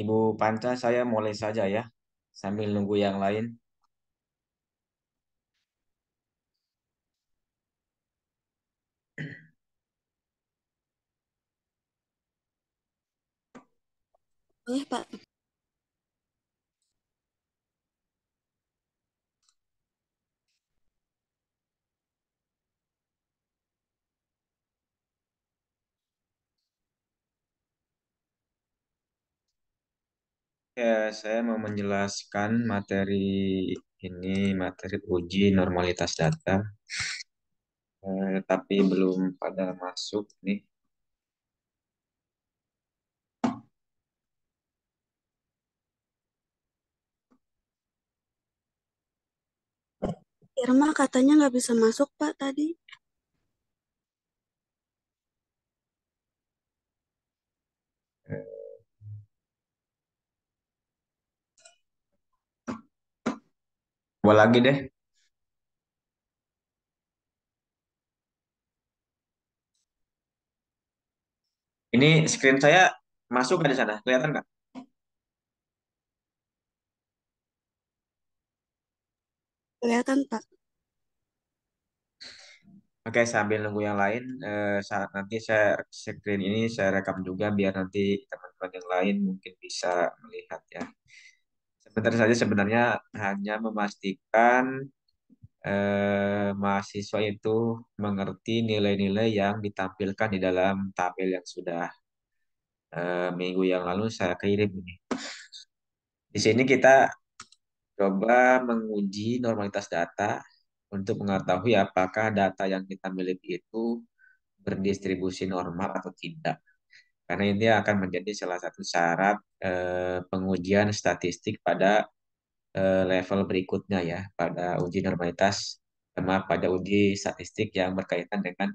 Ibu Panca, saya mulai saja ya, sambil nunggu yang lain. Boleh, Pak. Ya, saya mau menjelaskan materi ini, materi uji normalitas data, eh, tapi belum pada masuk nih. Irma katanya nggak bisa masuk, Pak, tadi. Coba lagi deh. Ini screen saya masuk ke sana? Kelihatan nggak? Kelihatan, Pak. Oke, sambil nunggu yang lain, eh, saat nanti saya screen ini saya rekam juga biar nanti teman-teman yang lain mungkin bisa melihat ya sebentar saja sebenarnya hanya memastikan eh, mahasiswa itu mengerti nilai-nilai yang ditampilkan di dalam tabel yang sudah eh, minggu yang lalu saya kirim ini. Di sini kita coba menguji normalitas data untuk mengetahui apakah data yang kita miliki itu berdistribusi normal atau tidak karena ini akan menjadi salah satu syarat eh, pengujian statistik pada eh, level berikutnya ya, pada uji normalitas, sama pada uji statistik yang berkaitan dengan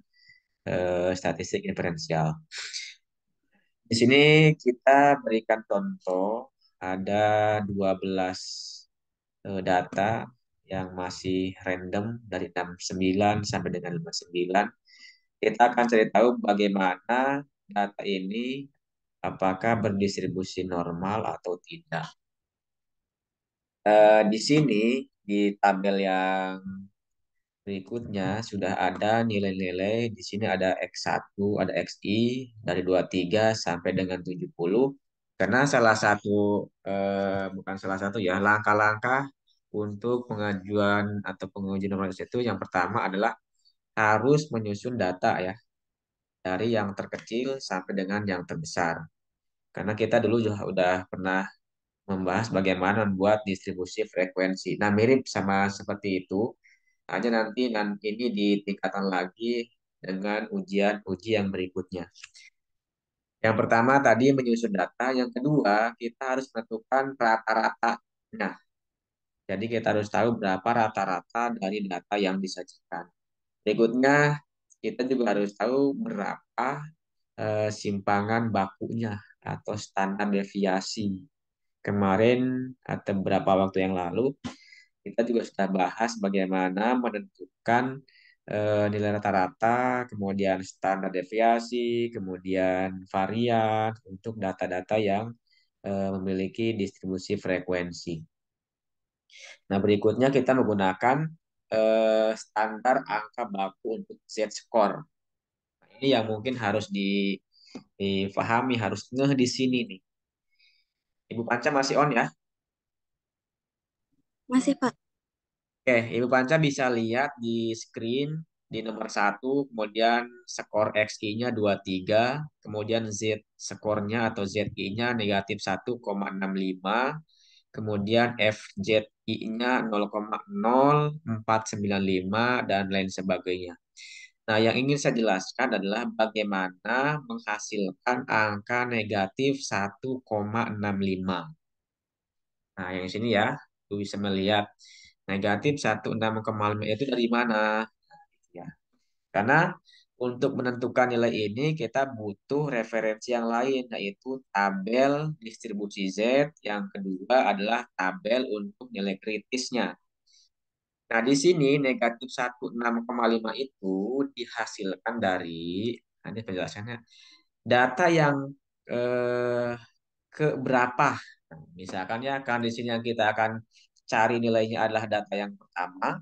eh, statistik inferensial. Di sini kita berikan contoh ada 12 eh, data yang masih random dari 69 sampai dengan 59. Kita akan cari tahu bagaimana data ini apakah berdistribusi normal atau tidak. Eh, di sini di tabel yang berikutnya sudah ada nilai-nilai. Di sini ada X1, ada XI dari 23 sampai dengan 70. Karena salah satu, eh, bukan salah satu ya, langkah-langkah untuk pengajuan atau pengujian nomor itu yang pertama adalah harus menyusun data ya dari yang terkecil sampai dengan yang terbesar. Karena kita dulu juga sudah pernah membahas bagaimana membuat distribusi frekuensi. Nah, mirip sama seperti itu, hanya nanti nanti ini ditingkatkan lagi dengan ujian-uji yang berikutnya. Yang pertama tadi menyusun data, yang kedua kita harus menentukan rata-rata. Nah, jadi kita harus tahu berapa rata-rata dari data yang disajikan. Berikutnya kita juga harus tahu berapa uh, simpangan bakunya atau standar deviasi. Kemarin atau beberapa waktu yang lalu kita juga sudah bahas bagaimana menentukan uh, nilai rata-rata, kemudian standar deviasi, kemudian varian untuk data-data yang uh, memiliki distribusi frekuensi. Nah, berikutnya kita menggunakan eh, standar angka baku untuk Z score. Nah, ini yang mungkin harus di, difahami harus ngeh di sini nih. Ibu Panca masih on ya? Masih, Pak. Oke, Ibu Panca bisa lihat di screen di nomor satu, kemudian skor XI-nya 23, kemudian Z skornya atau z nya negatif 1,65, kemudian FZI-nya 0,0495 dan lain sebagainya. Nah, yang ingin saya jelaskan adalah bagaimana menghasilkan angka negatif 1,65. Nah, yang sini ya, itu bisa melihat negatif 16,5 itu dari mana? Nah, gitu ya. Karena untuk menentukan nilai ini, kita butuh referensi yang lain, yaitu tabel distribusi Z. Yang kedua adalah tabel untuk nilai kritisnya. Nah, di sini negatif 16,5 itu dihasilkan dari, nanti penjelasannya, data yang eh, keberapa. misalkan ya, kan di sini yang kita akan cari nilainya adalah data yang pertama,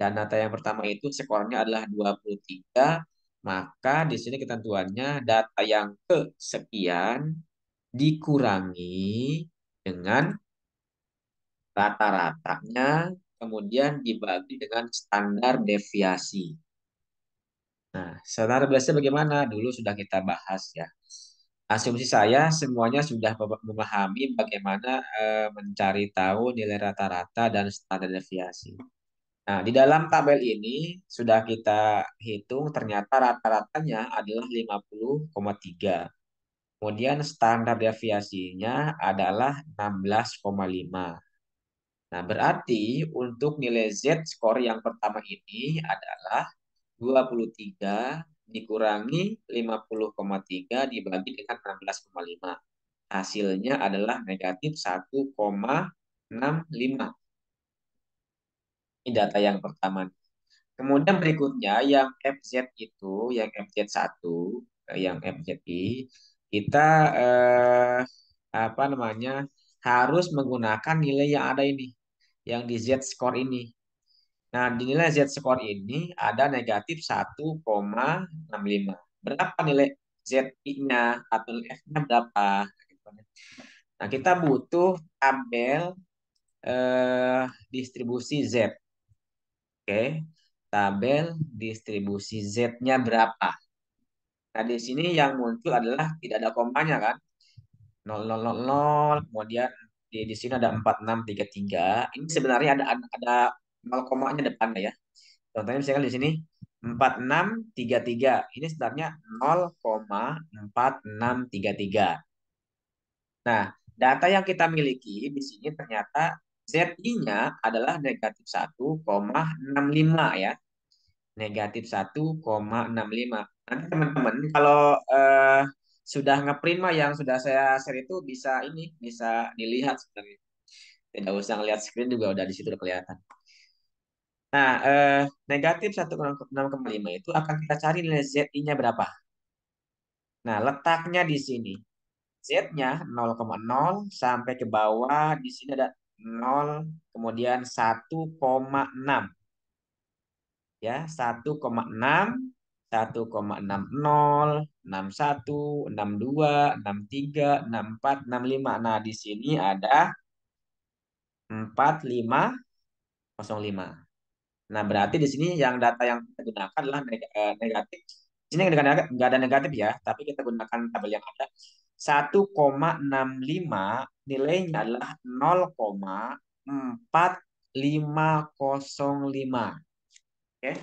dan data yang pertama itu skornya adalah 23, maka di sini ketentuannya data yang ke sekian dikurangi dengan rata-ratanya, kemudian dibagi dengan standar deviasi. Nah, standar deviasi bagaimana? Dulu sudah kita bahas ya. Asumsi saya semuanya sudah memahami bagaimana e, mencari tahu nilai rata-rata dan standar deviasi. Nah, di dalam tabel ini sudah kita hitung ternyata rata-ratanya adalah 50,3. Kemudian standar deviasinya adalah 16,5. Nah, berarti untuk nilai Z skor yang pertama ini adalah 23 dikurangi 50,3 dibagi dengan 16,5. Hasilnya adalah negatif 1,65. Ini data yang pertama. Kemudian berikutnya yang FZ itu, yang FZ1, eh, yang FZI, kita eh, apa namanya harus menggunakan nilai yang ada ini, yang di Z score ini. Nah, di nilai Z score ini ada negatif 1,65. Berapa nilai z nya atau F-nya berapa? Nah, kita butuh tabel eh, distribusi Z. Oke, tabel distribusi Z-nya berapa? Nah, di sini yang muncul adalah tidak ada komanya kan? 0. kemudian di, di sini ada 4633. Ini sebenarnya ada ada, ada 0 komanya depannya ya. Contohnya misalkan di sini 4633. Ini sebenarnya 0,4633. Nah, data yang kita miliki di sini ternyata ZI-nya adalah negatif 1,65 ya. Negatif 1,65. Nanti teman-teman kalau eh, sudah ngeprint mah yang sudah saya share itu bisa ini bisa dilihat sebenarnya. Tidak usah ngelihat screen juga udah di situ udah kelihatan. Nah, eh, negatif 1,65 itu akan kita cari nilai ZI-nya berapa. Nah, letaknya di sini. Z-nya 0,0 sampai ke bawah. Di sini ada 0 kemudian 1,6 ya 1,6 1,60 61 62 63 64 65 nah di sini ada 4505 nah berarti di sini yang data yang kita gunakan adalah eh, negatif di sini nggak ada negatif ya tapi kita gunakan tabel yang ada 1,65 nilainya adalah 0,4505. Oke. Okay.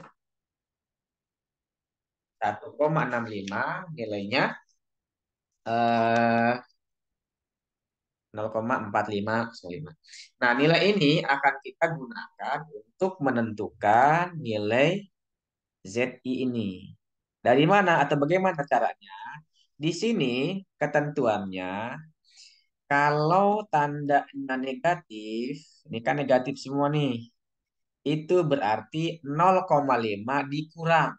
1,65 nilainya eh 0,4505. Nah, nilai ini akan kita gunakan untuk menentukan nilai ZI ini. Dari mana atau bagaimana caranya? Di sini ketentuannya kalau tanda negatif, ini kan negatif semua nih. Itu berarti 0,5 dikurang.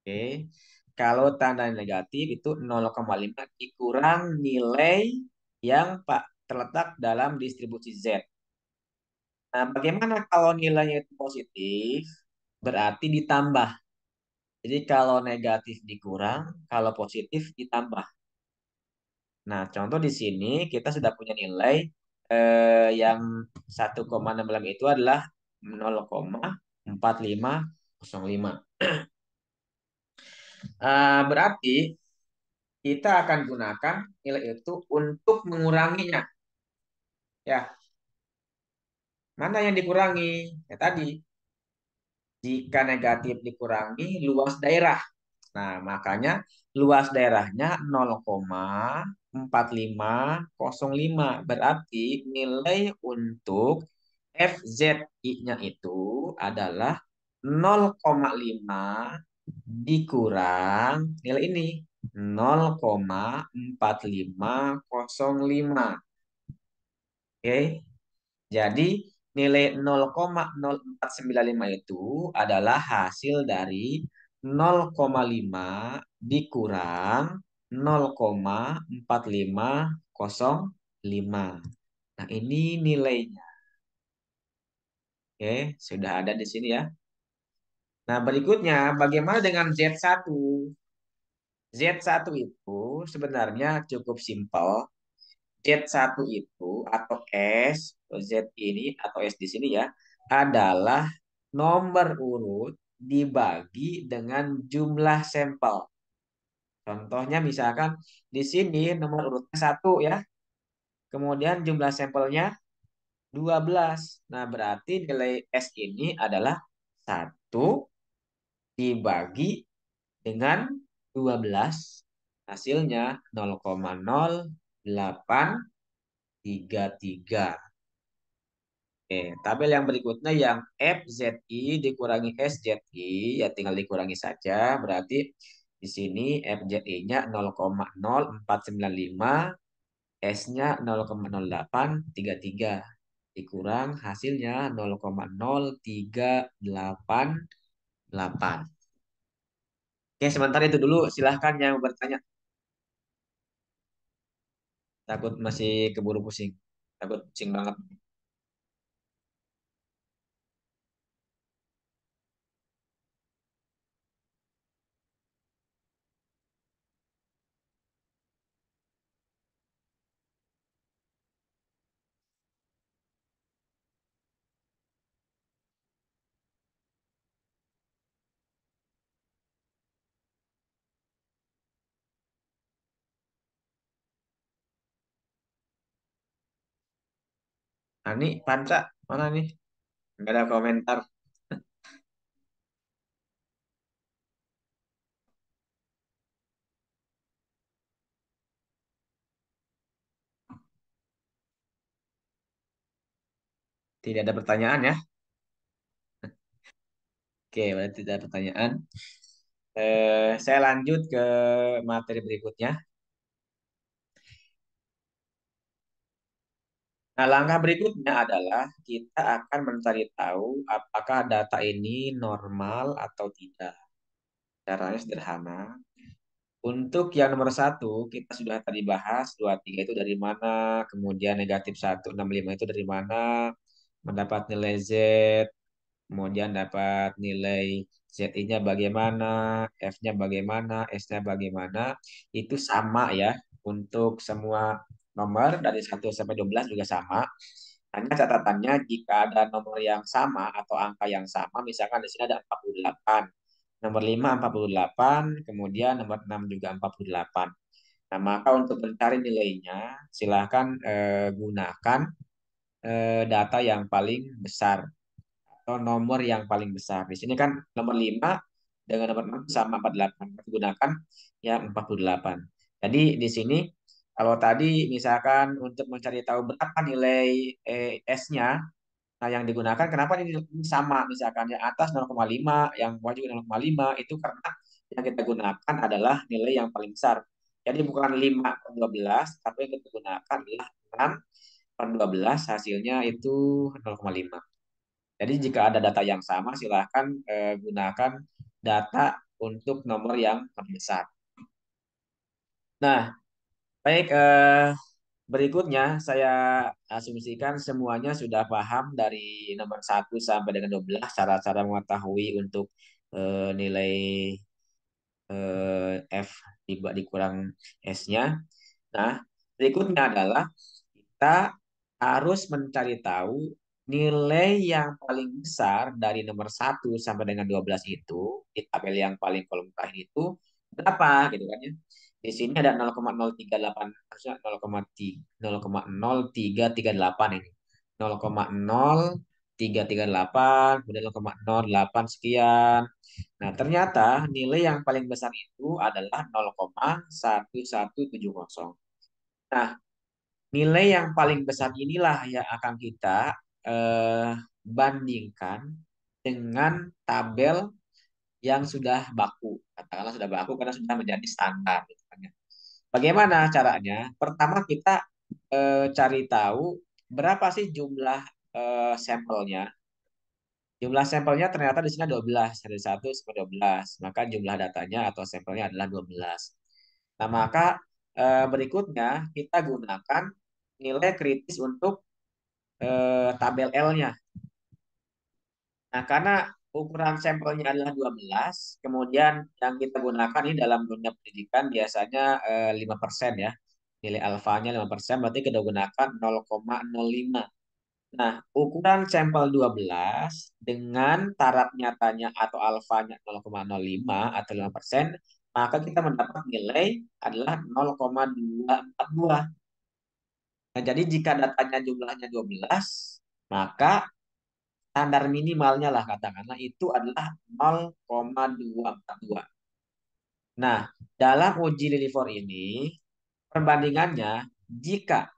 Oke. Kalau tanda negatif itu 0,5 dikurang nilai yang Pak terletak dalam distribusi Z. Nah, bagaimana kalau nilainya itu positif? Berarti ditambah jadi kalau negatif dikurang, kalau positif ditambah. Nah, contoh di sini kita sudah punya nilai eh, yang 1,66 itu adalah 0,4505. eh, ah, berarti kita akan gunakan nilai itu untuk menguranginya. Ya. Mana yang dikurangi? Ya tadi, jika negatif dikurangi luas daerah. Nah, makanya luas daerahnya 0,4505. Berarti nilai untuk FZI-nya itu adalah 0,5 dikurang nilai ini 0,4505. Oke. Jadi nilai 0,0495 itu adalah hasil dari 0,5 dikurang 0,4505. Nah, ini nilainya. Oke, sudah ada di sini ya. Nah, berikutnya bagaimana dengan Z1? Z1 itu sebenarnya cukup simpel. Z1 itu atau S atau Z ini atau S di sini ya adalah nomor urut dibagi dengan jumlah sampel. Contohnya misalkan di sini nomor urutnya satu ya. Kemudian jumlah sampelnya 12. Nah, berarti nilai S ini adalah satu dibagi dengan 12. Hasilnya 0,0833. Oke, tabel yang berikutnya yang FZI dikurangi SZI, ya tinggal dikurangi saja. Berarti di sini FZI-nya 0,0495, S-nya 0,0833. Dikurang hasilnya 0,0388. Oke, sementara itu dulu. Silahkan yang bertanya. Takut masih keburu pusing. Takut pusing banget. Ani, ah, Panca, mana nih? Enggak ada komentar. Tidak ada pertanyaan ya? Oke, berarti tidak ada pertanyaan. Eh, saya lanjut ke materi berikutnya. Nah, langkah berikutnya adalah kita akan mencari tahu apakah data ini normal atau tidak. Caranya hmm. sederhana. Untuk yang nomor satu, kita sudah tadi bahas 23 itu dari mana, kemudian negatif 165 itu dari mana, mendapat nilai Z, kemudian dapat nilai z nya bagaimana, F-nya bagaimana, S-nya bagaimana, itu sama ya untuk semua nomor dari 1 sampai 12 juga sama. Hanya catatannya jika ada nomor yang sama atau angka yang sama, misalkan di sini ada 48. Nomor 5 48, kemudian nomor 6 juga 48. Nah, maka untuk mencari nilainya, silahkan eh, gunakan eh, data yang paling besar atau nomor yang paling besar. Di sini kan nomor 5 dengan nomor 6 sama 48. Gunakan yang 48. Jadi di sini kalau tadi misalkan untuk mencari tahu berapa kan nilai eh, S-nya, nah yang digunakan kenapa ini sama misalkan yang atas 0,5, yang bawah juga 0,5 itu karena yang kita gunakan adalah nilai yang paling besar. Jadi bukan 5 per 12, tapi yang kita gunakan adalah 6 per 12, hasilnya itu 0,5. Jadi jika ada data yang sama, silahkan eh, gunakan data untuk nomor yang terbesar. Nah, Baik, eh, berikutnya saya asumsikan semuanya sudah paham dari nomor 1 sampai dengan 12 cara-cara mengetahui untuk eh, nilai eh, F dikurang S-nya. Nah, berikutnya adalah kita harus mencari tahu nilai yang paling besar dari nomor 1 sampai dengan 12 itu di tabel yang paling kolom terakhir itu berapa gitu kan ya. Di sini ada 0,038, harusnya 0,0338 ini. 0,0338, kemudian 0,08 sekian. Nah, ternyata nilai yang paling besar itu adalah 0,1170. Nah, nilai yang paling besar inilah yang akan kita eh, bandingkan dengan tabel yang sudah baku. Katakanlah sudah baku karena sudah menjadi standar. Bagaimana caranya? Pertama kita e, cari tahu berapa sih jumlah e, sampelnya. Jumlah sampelnya ternyata di sini 12, satu 1 sampai 12. Maka jumlah datanya atau sampelnya adalah 12. Nah, maka e, berikutnya kita gunakan nilai kritis untuk e, tabel L-nya. Nah, karena ukuran sampelnya adalah 12, kemudian yang kita gunakan ini dalam dunia pendidikan biasanya eh, lima persen ya. Nilai alfanya 5 berarti kita gunakan 0,05. Nah, ukuran sampel 12 dengan taraf nyatanya atau alfanya 0,05 atau 5 maka kita mendapat nilai adalah 0,242. Nah, jadi jika datanya jumlahnya 12, maka standar minimalnya lah katakanlah itu adalah 0,242. Nah, dalam uji Lilifor ini perbandingannya jika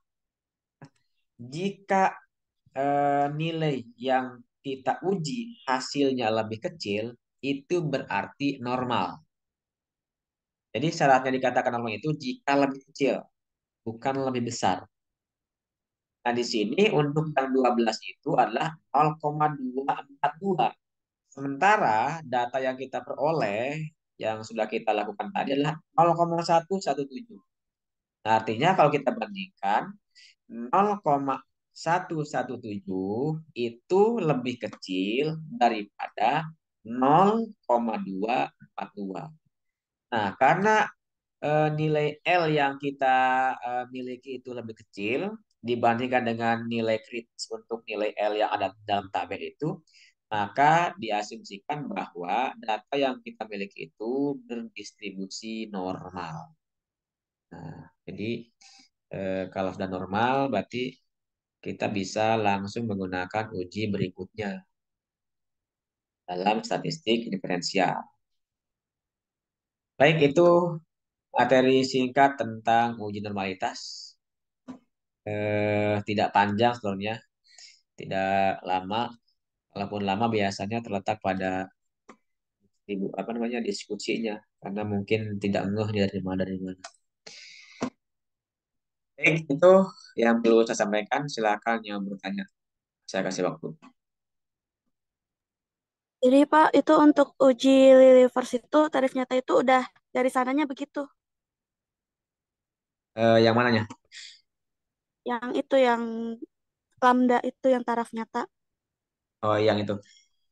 jika e, nilai yang kita uji hasilnya lebih kecil itu berarti normal. Jadi syaratnya dikatakan normal itu jika lebih kecil, bukan lebih besar. Nah, di sini untuk yang 12 itu adalah 0,242. Sementara data yang kita peroleh yang sudah kita lakukan tadi adalah 0,117. Nah, artinya kalau kita bandingkan 0,117 itu lebih kecil daripada 0,242. Nah, karena e, nilai L yang kita e, miliki itu lebih kecil, dibandingkan dengan nilai kritis untuk nilai L yang ada dalam tabel itu, maka diasumsikan bahwa data yang kita miliki itu berdistribusi normal. Nah, jadi eh, kalau sudah normal berarti kita bisa langsung menggunakan uji berikutnya dalam statistik diferensial. Baik, itu materi singkat tentang uji normalitas eh, tidak panjang sebenarnya, tidak lama. Walaupun lama biasanya terletak pada ibu apa namanya diskusinya karena mungkin tidak ngeh dari mana dari mana. Baik, itu yang perlu saya sampaikan. Silakan yang bertanya. Saya kasih waktu. Jadi Pak, itu untuk uji versi itu tarif nyata itu udah dari sananya begitu? Uh, yang mananya? yang itu yang lambda itu yang taraf nyata. Oh, yang itu.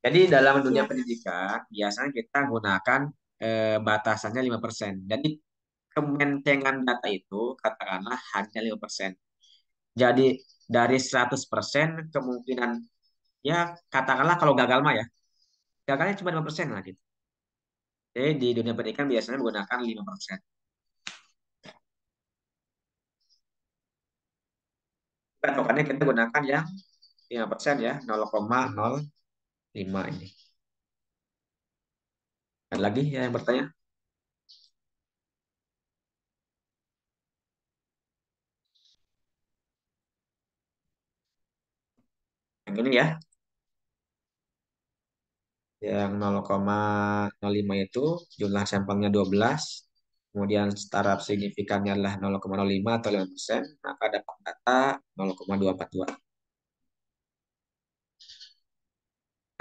Jadi dalam dunia ya. pendidikan biasanya kita gunakan eh, batasannya 5%. Jadi kementengan data itu katakanlah hanya 5%. Jadi dari 100% kemungkinan ya katakanlah kalau gagal mah ya. Gagalnya cuma 5% lah gitu. Jadi di dunia pendidikan biasanya menggunakan 5%. Kan, makanya kita gunakan yang 5% ya 0,05 ini ada lagi ya yang bertanya yang ini ya yang 0,05 itu jumlah sampelnya 12 kemudian setara signifikannya adalah 0,05 atau 5 persen, maka dapat data 0,242.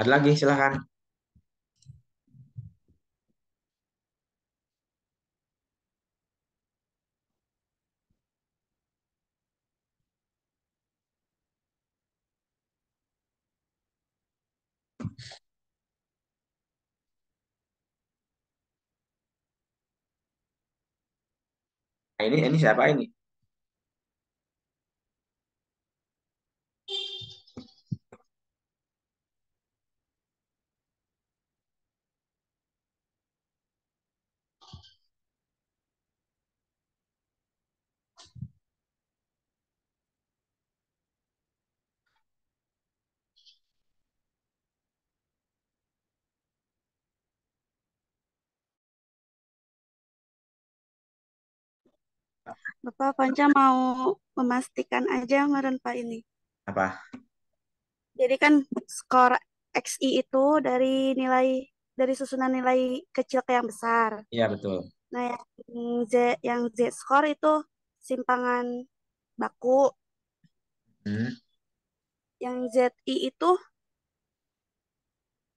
Ada lagi, silahkan. Nah, ini ini siapa ini Bapak Panca mau memastikan aja meren Pak ini. Apa? Jadi kan skor XI itu dari nilai dari susunan nilai kecil ke yang besar. Iya betul. Nah yang Z yang Z skor itu simpangan baku. Hmm. Yang ZI itu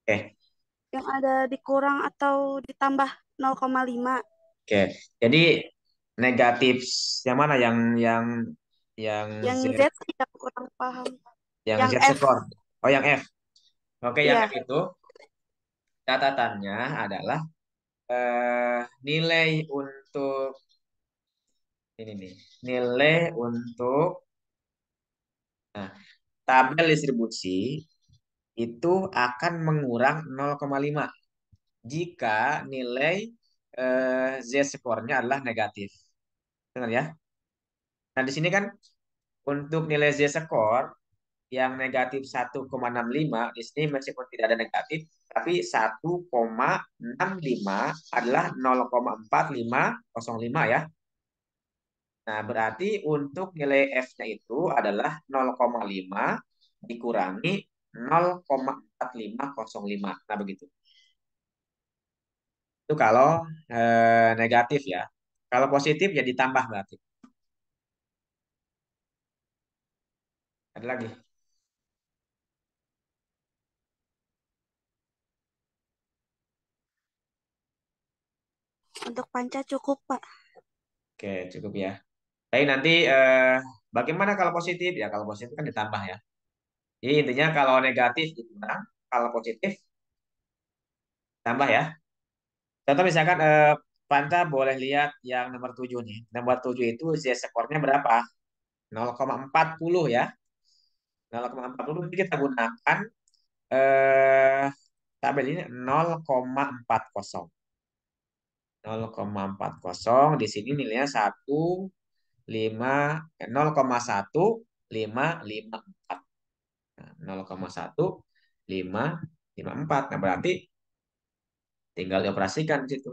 eh yang ada dikurang atau ditambah 0,5. Oke, jadi negatif yang mana yang yang yang yang Z, Z yang kurang paham yang, yang Z F. Sekor. oh yang F oke yeah. yang iya. F itu catatannya adalah eh, nilai untuk ini nih nilai untuk nah, tabel distribusi itu akan mengurang 0,5 jika nilai eh, Z skornya adalah negatif. Dengar ya. Nah, di sini kan untuk nilai Z-skor yang negatif 1,65, di sini meskipun tidak ada negatif, tapi 1,65 adalah 0,4505 ya. Nah, berarti untuk nilai F-nya itu adalah 0,5 dikurangi 0,4505. Nah, begitu. Itu kalau eh, negatif ya. Kalau positif ya ditambah berarti. Ada lagi? Untuk panca cukup, Pak. Oke, cukup ya. Baik nanti eh, bagaimana kalau positif? Ya kalau positif kan ditambah ya. Jadi intinya kalau negatif dikurang, kalau positif tambah ya. Contoh misalkan eh, Panta boleh lihat yang nomor 7 nih. Nomor 7 itu Z skornya berapa? 0,40 ya. 0,40 ini kita gunakan eh, tabel ini 0,40. 0,40 di sini nilainya 1 5 eh, 0,1554. Nah, 0,1554. Nah, berarti tinggal dioperasikan di situ.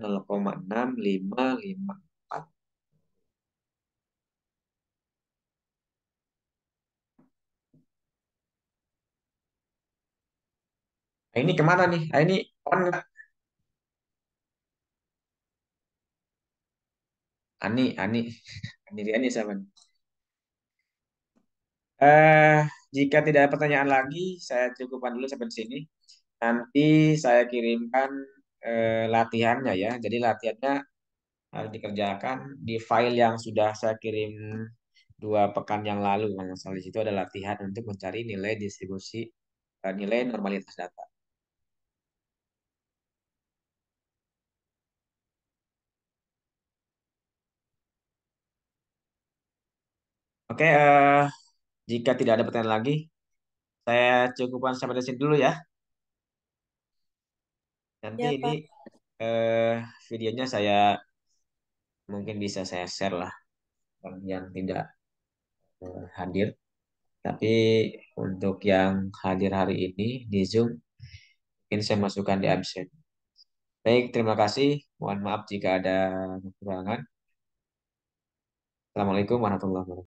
0,6554 nah, ini kemana nih? Nah, ini on nggak? Ani, Ani, Ani Ani Ani, Ani, Eh, jika tidak ada pertanyaan lagi, saya cukupkan dulu sampai sini. Nanti saya kirimkan eh, latihannya ya. Jadi latihannya harus eh, dikerjakan di file yang sudah saya kirim dua pekan yang lalu. Kalau salah di situ ada latihan untuk mencari nilai distribusi eh, nilai normalitas data. Oke, uh, jika tidak ada pertanyaan lagi, saya cukupkan sampai di sini dulu ya. Nanti Ya, ini eh, videonya saya mungkin bisa saya share lah orang yang tidak eh, hadir. Tapi untuk yang hadir hari ini di Zoom, mungkin saya masukkan di absen. Baik, terima kasih. Mohon maaf jika ada kekurangan. Assalamualaikum warahmatullahi wabarakatuh.